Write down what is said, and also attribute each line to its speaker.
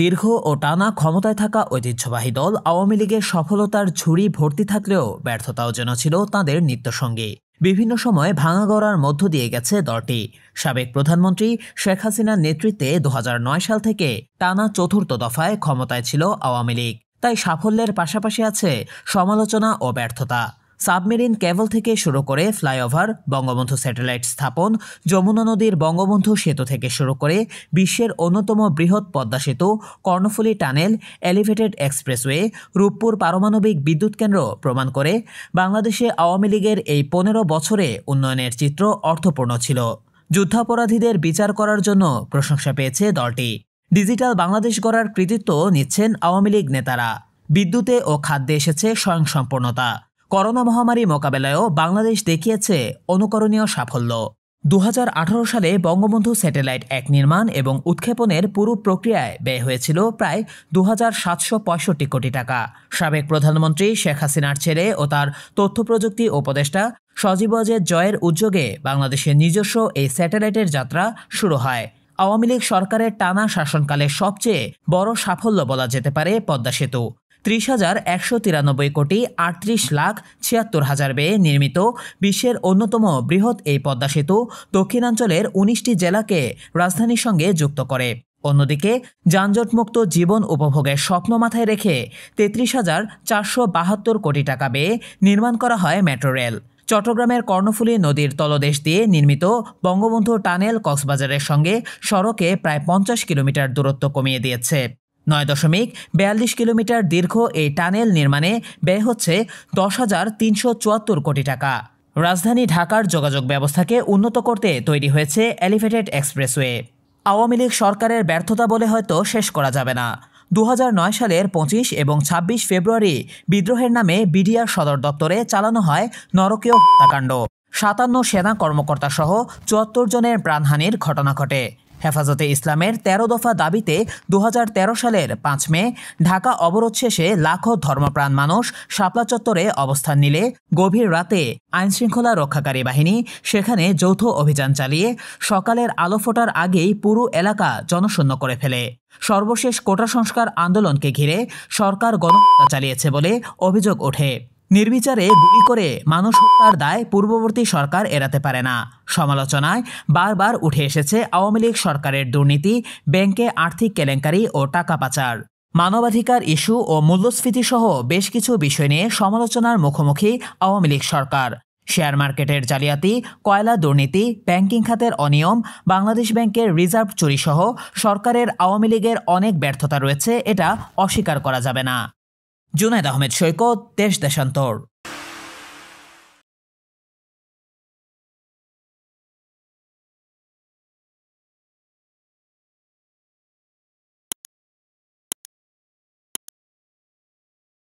Speaker 1: দীর্ঘ ও টানা ক্ষমতায় থাকা ঐতিহ্যবাহী দল আওয়ামী লীগের সফলতার ঝুড়ি ভর্তি থাকলেও ব্যর্থতাও যেন ছিল তাঁদের নিত্যসঙ্গী বিভিন্ন সময়ে ভাঙা গড়ার মধ্য দিয়ে গেছে দলটি সাবেক প্রধানমন্ত্রী শেখ হাসিনার নেতৃত্বে দু সাল থেকে টানা চতুর্থ দফায় ক্ষমতায় ছিল আওয়ামী লীগ তাই সাফল্যের পাশাপাশি আছে সমালোচনা ও ব্যর্থতা সাবমেরিন ক্যাবল থেকে শুরু করে ফ্লাইওভার বঙ্গবন্ধু স্যাটেলাইট স্থাপন যমুনা নদীর বঙ্গবন্ধু সেতু থেকে শুরু করে বিশ্বের অন্যতম বৃহৎ পদ্মা সেতু Karnaphuli tunnel elevated expressway Rooppur পারমাণবিক বিদ্যুৎ কেন্দ্র প্রমাণ করে বাংলাদেশে আওয়ামী লীগের এই পনেরো বছরে উন্নয়নের চিত্র অর্থপূর্ণ ছিল যুদ্ধাপরাধীদের বিচার করার জন্য প্রশংসা পেয়েছে দলটি ডিজিটাল বাংলাদেশ গড়ার কৃতিত্ব নিচ্ছেন আওয়ামী লীগ নেতারা বিদ্যুতে ও খাদ্যে এসেছে স্বয়ংসম্পূর্ণতা করোনা মহামারী মোকাবেলায়ও বাংলাদেশ দেখিয়েছে অনুকরণীয় সাফল্য দু সালে বঙ্গবন্ধু স্যাটেলাইট এক নির্মাণ এবং উৎক্ষেপণের পুরো প্রক্রিয়ায় ব্যয় হয়েছিল প্রায় দু হাজার কোটি টাকা সাবেক প্রধানমন্ত্রী শেখ হাসিনার ছেলে ও তার তথ্যপ্রযুক্তি উপদেষ্টা সজীব জয়ের উদ্যোগে বাংলাদেশের নিজস্ব এই স্যাটেলাইটের যাত্রা শুরু হয় আওয়ামী লীগ সরকারের টানা শাসনকালে সবচেয়ে বড় সাফল্য বলা যেতে পারে পদ্মা সেতু ত্রিশ হাজার একশো তিরানব্বই কোটি আটত্রিশ লাখ ছিয়াত্তর হাজার ব্যয়ে নির্মিত বিশ্বের অন্যতম বৃহৎ এই পদ্মা সেতু দক্ষিণাঞ্চলের উনিশটি জেলাকে রাজধানীর সঙ্গে যুক্ত করে অন্যদিকে যানজটমুক্ত জীবন উপভোগের স্বপ্ন মাথায় রেখে তেত্রিশ হাজার চারশো বাহাত্তর কোটি টাকা ব্যয়ে নির্মাণ করা হয় মেট্রো রেল চট্টগ্রামের কর্ণফুলী নদীর তলদেশ দিয়ে নির্মিত বঙ্গবন্ধু টানেল কক্সবাজারের সঙ্গে সড়কে প্রায় পঞ্চাশ কিলোমিটার দূরত্ব কমিয়ে দিয়েছে নয় দশমিক বিয়াল্লিশ কিলোমিটার দীর্ঘ এই টানেল নির্মাণে ব্যয় হচ্ছে দশ হাজার তিনশো চুয়াত্তর কোটি টাকা রাজধানী ঢাকার যোগাযোগ ব্যবস্থাকে উন্নত করতে তৈরি হয়েছে এলিভেটেড এক্সপ্রেসওয়ে আওয়ামী লীগ সরকারের ব্যর্থতা বলে হয়তো শেষ করা যাবে না দু সালের পঁচিশ এবং ২৬ ফেব্রুয়ারি বিদ্রোহের নামে বিডিআর সদর দপ্তরে চালানো হয় নরকীয় হত্যাকাণ্ড সাতান্ন সেনা কর্মকর্তা সহ চুয়াত্তর জনের প্রাণহানির ঘটনা ঘটে হেফাজতে ইসলামের তেরো দফা দাবিতে দু সালের পাঁচ মে ঢাকা অবরোধ শেষে লাখো ধর্মপ্রাণ মানুষ শাপলা চত্বরে অবস্থান নিলে গভীর রাতে আইনশৃঙ্খলা রক্ষাকারী বাহিনী সেখানে যৌথ অভিযান চালিয়ে সকালের আলো ফোটার আগেই পুরো এলাকা জনশূন্য করে ফেলে সর্বশেষ কোটা সংস্কার আন্দোলনকে ঘিরে সরকার গণহত্যা চালিয়েছে বলে অভিযোগ ওঠে নির্বিচারে গুলি করে মানুষ হত্যার দায় পূর্ববর্তী সরকার এড়াতে পারে না সমালোচনায় বারবার উঠে এসেছে আওয়ামী লীগ সরকারের দুর্নীতি ব্যাংকে আর্থিক কেলেঙ্কারি ও টাকা পাচার মানবাধিকার ইস্যু ও মূল্যস্ফীতি সহ বেশ কিছু বিষয় নিয়ে সমালোচনার মুখোমুখি আওয়ামী লীগ সরকার শেয়ার মার্কেটের জালিয়াতি কয়লা দুর্নীতি ব্যাংকিং খাতের অনিয়ম বাংলাদেশ ব্যাংকের রিজার্ভ চুরিসহ সরকারের আওয়ামী লীগের অনেক ব্যর্থতা রয়েছে এটা অস্বীকার করা যাবে না জুনায়দ আহমেদ সৈকত দেশ দেশান্তর